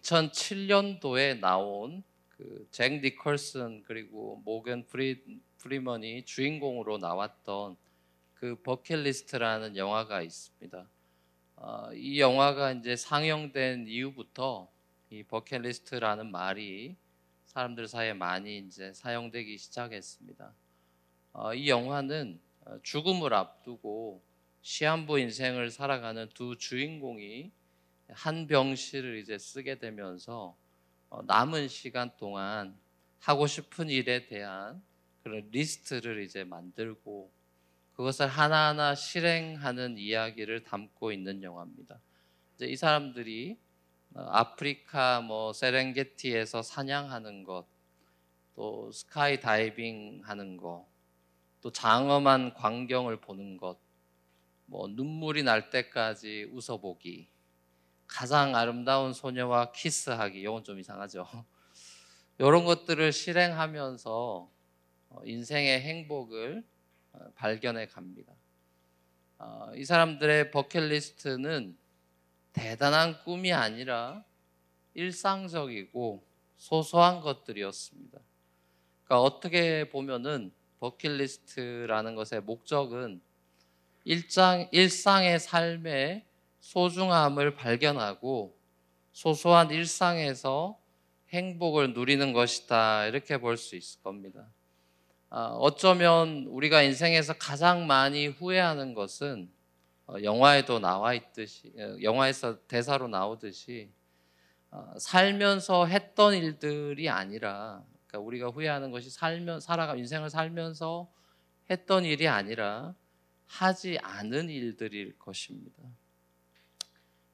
2007년도에 나온 그잭 니컬슨 그리고 모건 프리, 프리먼이 주인공으로 나왔던 그 버킷리스트라는 영화가 있습니다. 어, 이 영화가 이제 상영된 이후부터 이 버킷리스트라는 말이 사람들 사이에 많이 이제 사용되기 시작했습니다. 어, 이 영화는 어, 죽음을 앞두고 시한부 인생을 살아가는 두 주인공이 한 병실을 이제 쓰게 되면서 어, 남은 시간 동안 하고 싶은 일에 대한 그런 리스트를 이제 만들고 그것을 하나하나 실행하는 이야기를 담고 있는 영화입니다. 이제 이 사람들이 어, 아프리카 뭐 세렝게티에서 사냥하는 것, 또 스카이 다이빙 하는 것, 또 장엄한 광경을 보는 것, 뭐 눈물이 날 때까지 웃어보기, 가장 아름다운 소녀와 키스하기 이건 좀 이상하죠. 이런 것들을 실행하면서 어, 인생의 행복을 어, 발견해 갑니다. 어, 이 사람들의 버킷리스트는 대단한 꿈이 아니라 일상적이고 소소한 것들이었습니다. 그러니까 어떻게 보면은 버킷리스트라는 것의 목적은 일상, 일상의 삶에 소중함을 발견하고 소소한 일상에서 행복을 누리는 것이다. 이렇게 볼 수 있을 겁니다. 아, 어쩌면 우리가 인생에서 가장 많이 후회하는 것은 어, 영화에도 나와 있듯이, 어, 영화에서 대사로 나오듯이 어, 살면서 했던 일들이 아니라 그러니까 우리가 후회하는 것이 살면 살아가 인생을 살면서 했던 일이 아니라 하지 않은 일들일 것입니다.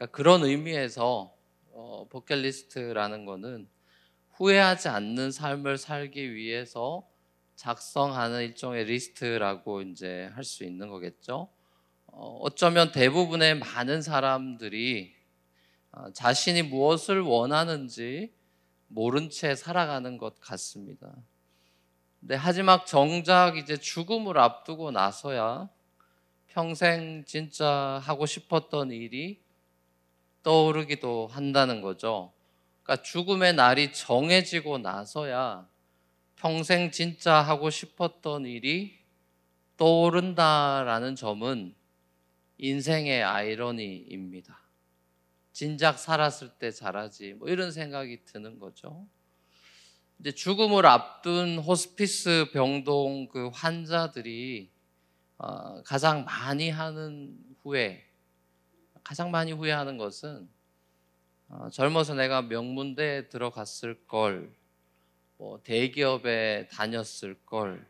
그러니까 그런 의미에서 어, 버킷리스트라는 거는 후회하지 않는 삶을 살기 위해서 작성하는 일종의 리스트라고 이제 할 수 있는 거겠죠. 어, 어쩌면 대부분의 많은 사람들이 어, 자신이 무엇을 원하는지 모른 채 살아가는 것 같습니다. 근데 하지만 정작 이제 죽음을 앞두고 나서야 평생 진짜 하고 싶었던 일이 떠오르기도 한다는 거죠. 그러니까 죽음의 날이 정해지고 나서야 평생 진짜 하고 싶었던 일이 떠오른다라는 점은 인생의 아이러니입니다. 진작 살았을 때 잘하지 뭐 이런 생각이 드는 거죠. 이제 죽음을 앞둔 호스피스 병동 그 환자들이 어, 가장 많이 하는 후회 가장 많이 후회하는 것은 어, 젊어서 내가 명문대에 들어갔을 걸, 뭐 대기업에 다녔을 걸,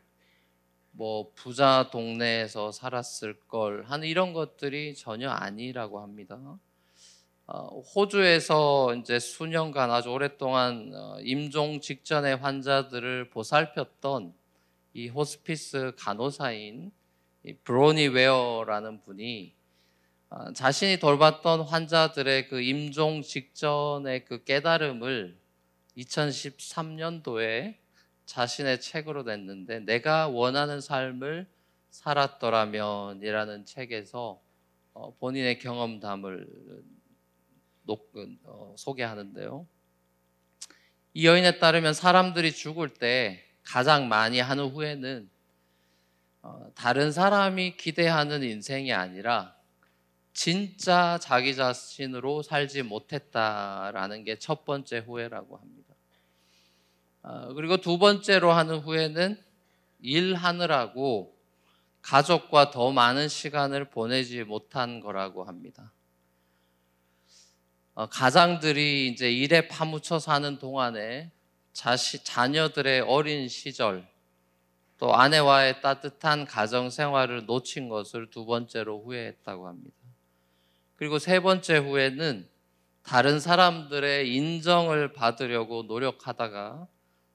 뭐 부자 동네에서 살았을 걸 하는 이런 것들이 전혀 아니라고 합니다. 어, 호주에서 이제 수년간 아주 오랫동안 어, 임종 직전의 환자들을 보살폈던 이 호스피스 간호사인 이 브로니 웨어라는 분이 어, 자신이 돌봤던 환자들의 그 임종 직전의 그 깨달음을 2013년도에 자신의 책으로 냈는데 내가 원하는 삶을 살았더라면이라는 책에서 어, 본인의 경험담을 어, 소개하는데요. 이 여인에 따르면 사람들이 죽을 때 가장 많이 하는 후회는 다른 사람이 기대하는 인생이 아니라 진짜 자기 자신으로 살지 못했다라는 게 첫 번째 후회라고 합니다. 아, 그리고 두 번째로 하는 후회는 일하느라고 가족과 더 많은 시간을 보내지 못한 거라고 합니다. 어, 가장들이 이제 일에 파묻혀 사는 동안에 자시, 자녀들의 어린 시절 또 아내와의 따뜻한 가정 생활을 놓친 것을 두 번째로 후회했다고 합니다. 그리고 세 번째 후회는 다른 사람들의 인정을 받으려고 노력하다가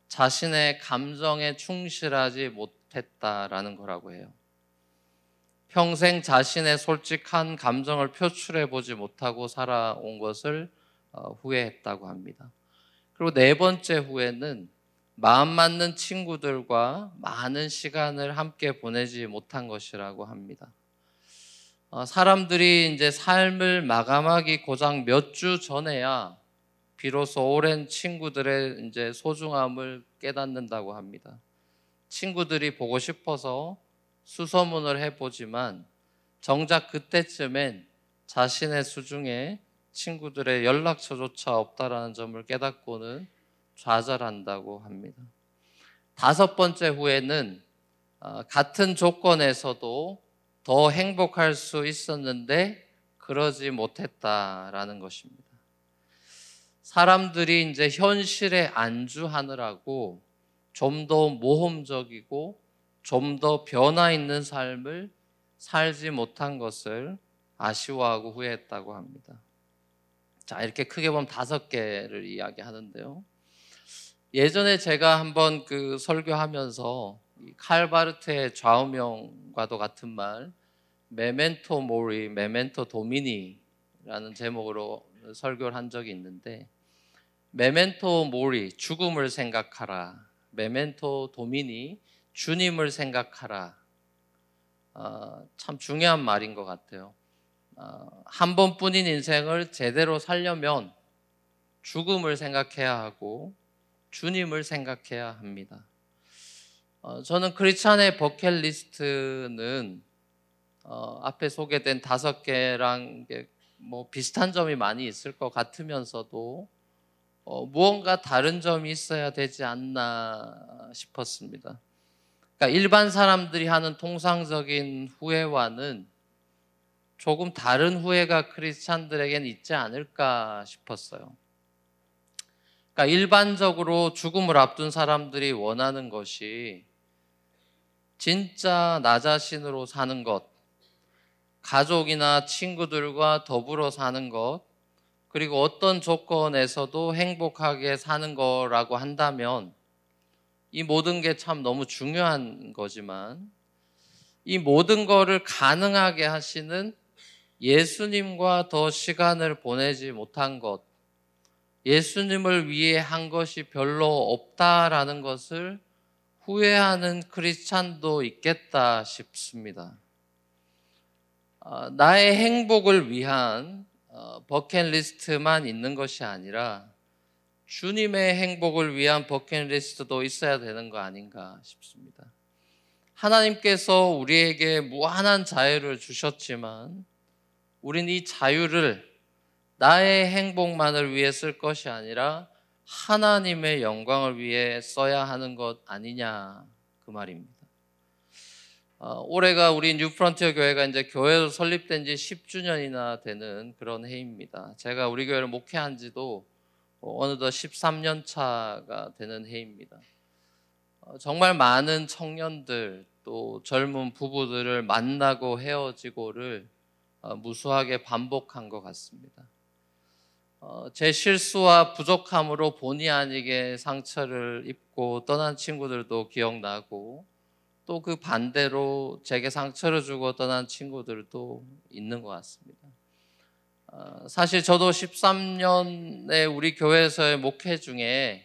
자신의 감정에 충실하지 못했다라는 거라고 해요. 평생 자신의 솔직한 감정을 표출해 보지 못하고 살아온 것을 어, 후회했다고 합니다. 그리고 네 번째 후회는 마음 맞는 친구들과 많은 시간을 함께 보내지 못한 것이라고 합니다. 어, 사람들이 이제 삶을 마감하기 고작 몇 주 전에야 비로소 오랜 친구들의 이제 소중함을 깨닫는다고 합니다. 친구들이 보고 싶어서 수소문을 해보지만 정작 그때쯤엔 자신의 수중에 친구들의 연락처조차 없다라는 점을 깨닫고는 좌절한다고 합니다. 다섯 번째 후에는 어, 같은 조건에서도 더 행복할 수 있었는데 그러지 못했다라는 것입니다. 사람들이 이제 현실에 안주하느라고 좀 더 모험적이고 좀 더 변화 있는 삶을 살지 못한 것을 아쉬워하고 후회했다고 합니다. 자, 이렇게 크게 보면 다섯 개를 이야기하는데요. 예전에 제가 한번 그 설교하면서 칼바르트의 좌우명과도 같은 말 메멘토 모리 메멘토 도미니라는 제목으로 설교를 한 적이 있는데 메멘토 모리 죽음을 생각하라 메멘토 도미니 주님을 생각하라 어, 참 중요한 말인 것 같아요 어, 한 번뿐인 인생을 제대로 살려면 죽음을 생각해야 하고 주님을 생각해야 합니다 어, 저는 크리스찬의 버킷리스트는 어, 앞에 소개된 다섯 개랑 뭐 비슷한 점이 많이 있을 것 같으면서도 어, 무언가 다른 점이 있어야 되지 않나 싶었습니다. 그러니까 일반 사람들이 하는 통상적인 후회와는 조금 다른 후회가 크리스찬들에겐 있지 않을까 싶었어요. 그러니까 일반적으로 죽음을 앞둔 사람들이 원하는 것이 진짜 나 자신으로 사는 것, 가족이나 친구들과 더불어 사는 것, 그리고 어떤 조건에서도 행복하게 사는 거라고 한다면 이 모든 게 참 너무 중요한 거지만 이 모든 거를 가능하게 하시는 예수님과 더 시간을 보내지 못한 것, 예수님을 위해 한 것이 별로 없다라는 것을 후회하는 크리스찬도 있겠다 싶습니다. 어, 나의 행복을 위한 어, 버킷리스트만 있는 것이 아니라 주님의 행복을 위한 버킷리스트도 있어야 되는 거 아닌가 싶습니다. 하나님께서 우리에게 무한한 자유를 주셨지만 우린 이 자유를 나의 행복만을 위해 쓸 것이 아니라 하나님의 영광을 위해 써야 하는 것 아니냐 그 말입니다. 어, 올해가 우리 뉴프런티어 교회가 이제 교회로 설립된 지 10주년이나 되는 그런 해입니다. 제가 우리 교회를 목회한 지도 어느덧 13년 차가 되는 해입니다. 어, 정말 많은 청년들 또 젊은 부부들을 만나고 헤어지고를 어, 무수하게 반복한 것 같습니다. 어, 제 실수와 부족함으로 본의 아니게 상처를 입고 떠난 친구들도 기억나고 또 그 반대로 제게 상처를 주고 떠난 친구들도 있는 것 같습니다. 어, 사실 저도 13년의 우리 교회에서의 목회 중에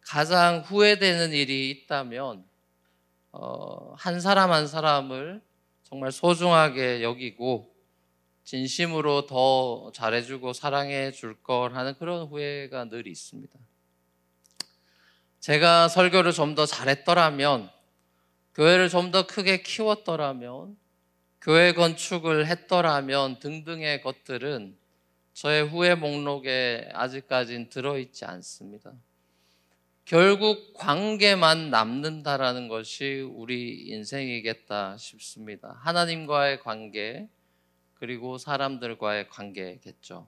가장 후회되는 일이 있다면 어, 한 사람 한 사람을 정말 소중하게 여기고 진심으로 더 잘해주고 사랑해 줄걸 하는 그런 후회가 늘 있습니다. 제가 설교를 좀 더 잘했더라면, 교회를 좀 더 크게 키웠더라면, 교회 건축을 했더라면 등등의 것들은 저의 후회 목록에 아직까진 들어있지 않습니다. 결국 관계만 남는다라는 것이 우리 인생이겠다 싶습니다. 하나님과의 관계, 그리고 사람들과의 관계겠죠.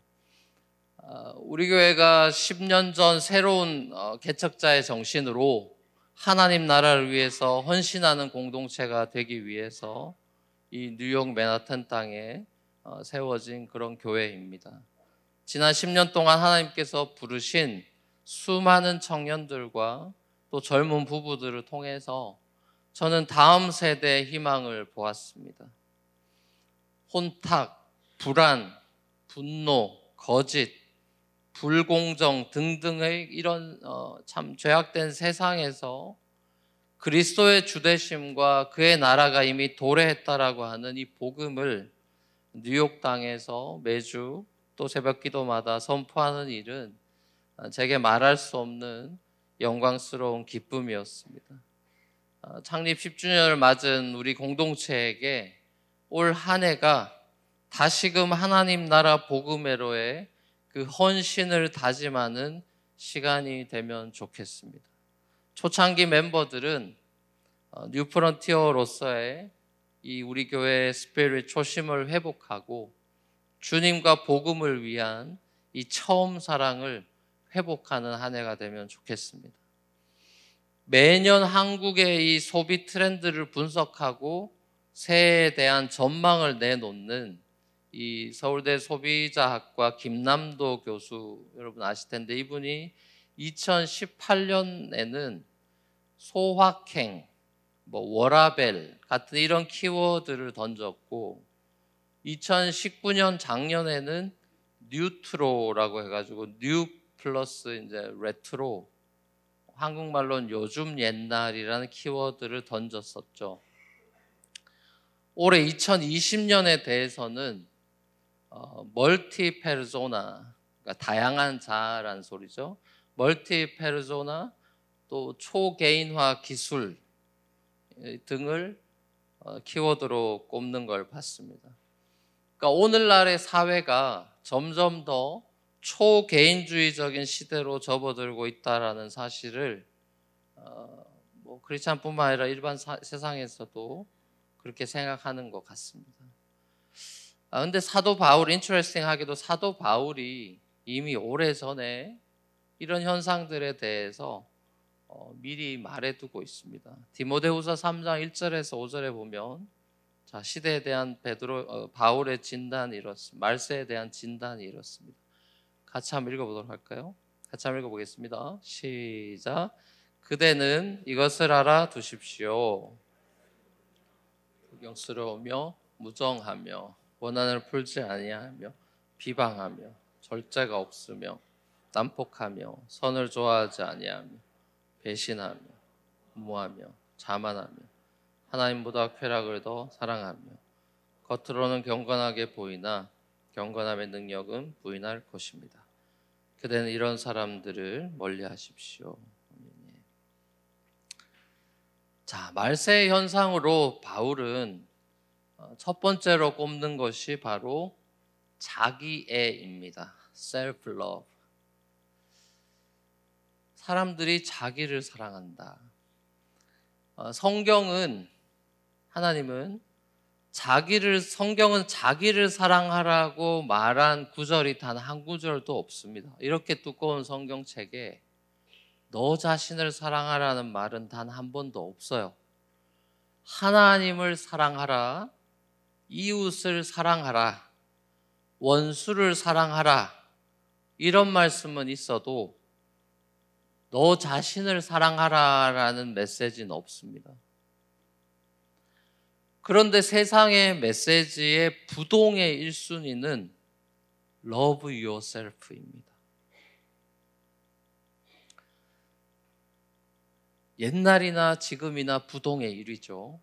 어, 우리 교회가 10년 전 새로운 어, 개척자의 정신으로 하나님 나라를 위해서 헌신하는 공동체가 되기 위해서 이 뉴욕 맨하탄 땅에 어, 세워진 그런 교회입니다. 지난 10년 동안 하나님께서 부르신 수많은 청년들과 또 젊은 부부들을 통해서 저는 다음 세대의 희망을 보았습니다. 혼탁, 불안, 분노, 거짓, 불공정 등등의 이런 어, 참 죄악된 세상에서 그리스도의 주대심과 그의 나라가 이미 도래했다라고 하는 이 복음을 뉴욕 당에서 매주 또 새벽 기도마다 선포하는 일은 제게 말할 수 없는 영광스러운 기쁨이었습니다. 아, 창립 10주년을 맞은 우리 공동체에게 올한 해가 다시금 하나님 나라 복음회로의 그 헌신을 다짐하는 시간이 되면 좋겠습니다. 초창기 멤버들은 어, 뉴프런티어로서의 이 우리 교회의 스피릿 초심을 회복하고 주님과 복음을 위한 이 처음 사랑을 회복하는 한 해가 되면 좋겠습니다. 매년 한국의 이 소비 트렌드를 분석하고 새에 대한 전망을 내놓는 이 서울대 소비자학과 김남도 교수 여러분 아실 텐데 이분이 2018년에는 소확행, 뭐 워라벨 같은 이런 키워드를 던졌고 2019년 작년에는 뉴트로라고 해가지고 뉴 플러스 이제 레트로 한국말로는 요즘 옛날이라는 키워드를 던졌었죠. 올해 2020년에 대해서는 어, 멀티 페르소나, 그러니까 다양한 자아란 소리죠. 멀티 페르소나 또 초개인화 기술 등을 어, 키워드로 꼽는 걸 봤습니다. 그러니까 오늘날의 사회가 점점 더 초개인주의적인 시대로 접어들고 있다는 사실을 어, 뭐 크리스천뿐만 아니라 일반 사, 세상에서도 그렇게 생각하는 것 같습니다. 아, 근데 사도 바울, 인트레스팅하게도 사도 바울이 이미 오래 전에 이런 현상들에 대해서 어, 미리 말해두고 있습니다. 디모데후서 3장 1절에서 5절에 보면 자 시대에 대한 베드로 어, 바울의 진단이 이렇습니다. 말세에 대한 진단이 이렇습니다. 같이 한번 읽어보도록 할까요? 같이 한번 읽어보겠습니다. 시작. 그대는 이것을 알아 두십시오. 경스러우며 무정하며 원한을 풀지 아니하며 비방하며 절제가 없으며 난폭하며 선을 좋아하지 아니하며 배신하며 무하며 모 자만하며 하나님보다 쾌락을 더 사랑하며 겉으로는 경건하게 보이나 경건함의 능력은 부인할 것입니다. 그대는 이런 사람들을 멀리 하십시오. 자, 말세 현상으로 바울은 어, 첫 번째로 꼽는 것이 바로 자기애입니다. self love. 사람들이 자기를 사랑한다. 어, 성경은 하나님은 자기를 성경은 자기를 사랑하라고 말한 구절이 단 한 구절도 없습니다. 이렇게 두꺼운 성경책에 너 자신을 사랑하라는 말은 단 한 번도 없어요. 하나님을 사랑하라, 이웃을 사랑하라, 원수를 사랑하라, 이런 말씀은 있어도 너 자신을 사랑하라라는 메시지는 없습니다. 그런데 세상의 메시지의 부동의 1순위는 love yourself입니다. 옛날이나 지금이나 부동의 일이죠.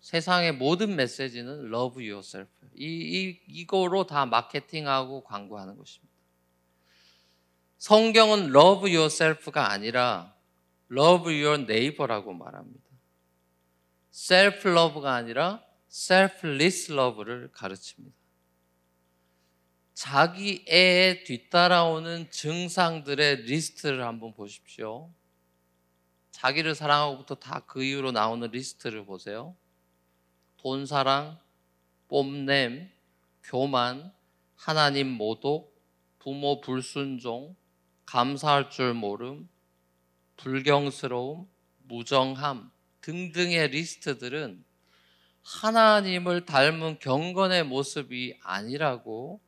세상의 모든 메시지는 love yourself. 이, 이, 이거로 다 마케팅하고 광고하는 것입니다. 성경은 love yourself가 아니라 love your neighbor라고 말합니다. self love가 아니라 selfless love를 가르칩니다. 자기애에 뒤따라오는 증상들의 리스트를 한번 보십시오. 자기를 사랑하고부터 다 그이후로 나오는 리스트를 보세요. 돈 사랑, 뽐냄, 교만, 하나님 모독, 부모 불순종, 감사할 줄 모름, 불경스러움, 무정함 등등의 리스트들은 하나님을 닮은 경건의 모습이 아니라고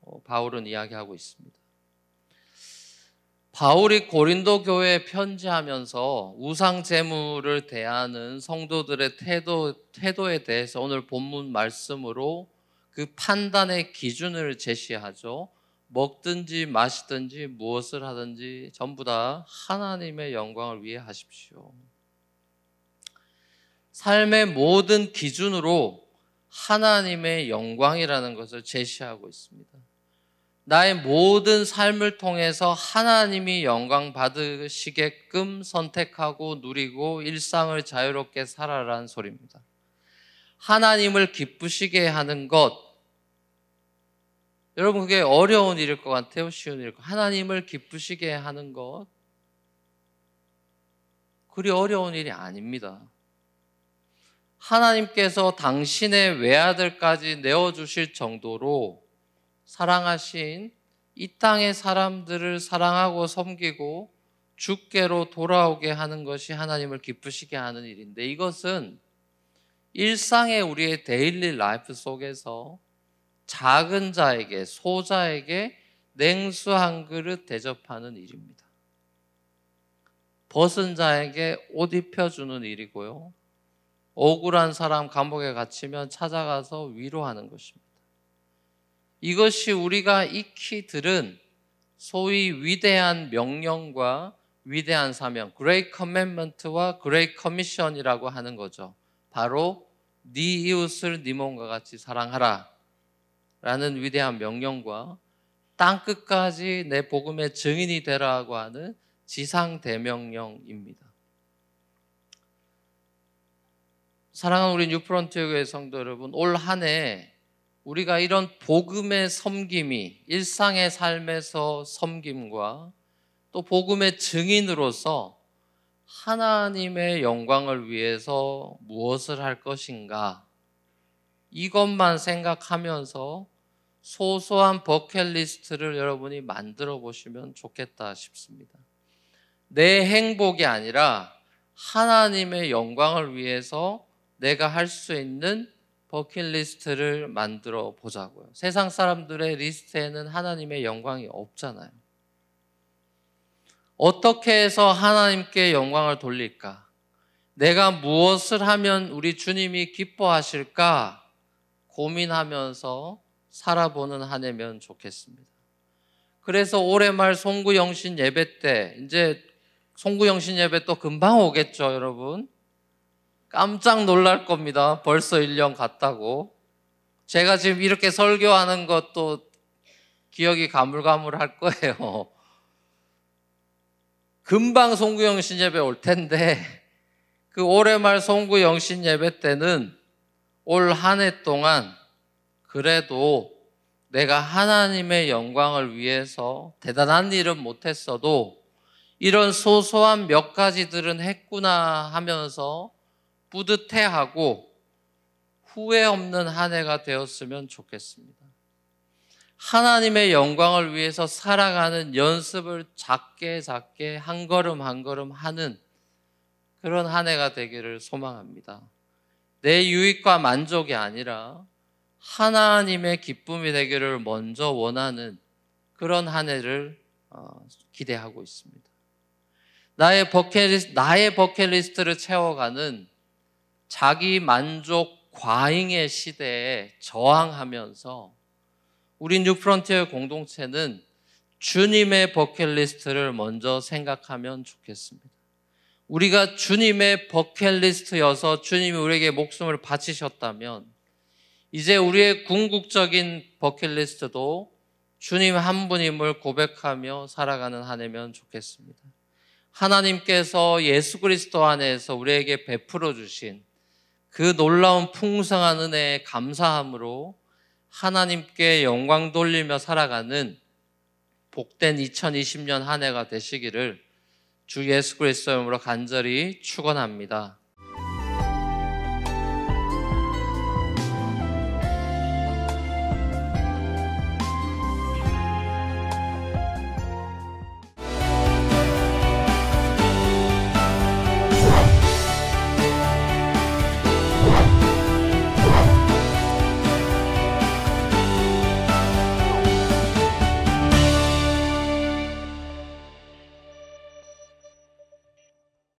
어, 바울은 이야기하고 있습니다. 바울이 고린도 교회에 편지하면서 우상 제물을 대하는 성도들의 태도 태도에 대해서 오늘 본문 말씀으로 그 판단의 기준을 제시하죠. 먹든지 마시든지 무엇을 하든지 전부 다 하나님의 영광을 위해 하십시오. 삶의 모든 기준으로 하나님의 영광이라는 것을 제시하고 있습니다. 나의 모든 삶을 통해서 하나님이 영광 받으시게끔 선택하고 누리고 일상을 자유롭게 살아라는 소리입니다. 하나님을 기쁘시게 하는 것. 여러분, 그게 어려운 일일 것 같아요? 쉬운 일일 것. 하나님을 기쁘시게 하는 것. 그리 어려운 일이 아닙니다. 하나님께서 당신의 외아들까지 내어주실 정도로 사랑하신 이 땅의 사람들을 사랑하고 섬기고 주께로 돌아오게 하는 것이 하나님을 기쁘시게 하는 일인데 이것은 일상의 우리의 데일리 라이프 속에서 작은 자에게 소자에게 냉수 한 그릇 대접하는 일입니다. 벗은 자에게 옷 입혀주는 일이고요. 억울한 사람 감옥에 갇히면 찾아가서 위로하는 것입니다. 이것이 우리가 익히 들은 소위 위대한 명령과 위대한 사명, Great Commandment와 Great Commission이라고 하는 거죠. 바로 네 이웃을 네 몸과 같이 사랑하라 라는 위대한 명령과 땅 끝까지 내 복음의 증인이 되라고 하는 지상 대명령입니다. 사랑하는 우리 뉴프런트 교회 성도 여러분, 올 한해 우리가 이런 복음의 섬김이 일상의 삶에서 섬김과 또 복음의 증인으로서 하나님의 영광을 위해서 무엇을 할 것인가 이것만 생각하면서 소소한 버킷리스트를 여러분이 만들어 보시면 좋겠다 싶습니다. 내 행복이 아니라 하나님의 영광을 위해서 내가 할 수 있는 버킷리스트를 만들어 보자고요. 세상 사람들의 리스트에는 하나님의 영광이 없잖아요. 어떻게 해서 하나님께 영광을 돌릴까? 내가 무엇을 하면 우리 주님이 기뻐하실까? 고민하면서 살아보는 한 해면 좋겠습니다. 그래서 올해 말 송구영신 예배 때, 이제 송구영신 예배 또 금방 오겠죠, 여러분? 깜짝 놀랄 겁니다. 벌써 1년 갔다고. 제가 지금 이렇게 설교하는 것도 기억이 가물가물할 거예요. 금방 송구영 신예배 올 텐데 그 올해 말 송구영 신예배 때는 올 한 해 동안 그래도 내가 하나님의 영광을 위해서 대단한 일은 못했어도 이런 소소한 몇 가지들은 했구나 하면서 뿌듯해하고 후회 없는 한 해가 되었으면 좋겠습니다. 하나님의 영광을 위해서 살아가는 연습을 작게 작게 한 걸음 한 걸음 하는 그런 한 해가 되기를 소망합니다. 내 유익과 만족이 아니라 하나님의 기쁨이 되기를 먼저 원하는 그런 한 해를 어, 기대하고 있습니다. 나의 버킷리스트, 나의 버킷 채워가는 자기 만족 과잉의 시대에 저항하면서 우리 뉴프런티어 공동체는 주님의 버킷리스트를 먼저 생각하면 좋겠습니다. 우리가 주님의 버킷리스트여서 주님이 우리에게 목숨을 바치셨다면 이제 우리의 궁극적인 버킷리스트도 주님 한 분임을 고백하며 살아가는 한 해면 좋겠습니다. 하나님께서 예수 그리스도 안에서 우리에게 베풀어 주신 그 놀라운 풍성한 은혜에 감사함으로 하나님께 영광 돌리며 살아가는 복된 2020년 한 해가 되시기를 주 예수 그리스도 이름으로 간절히 축원합니다.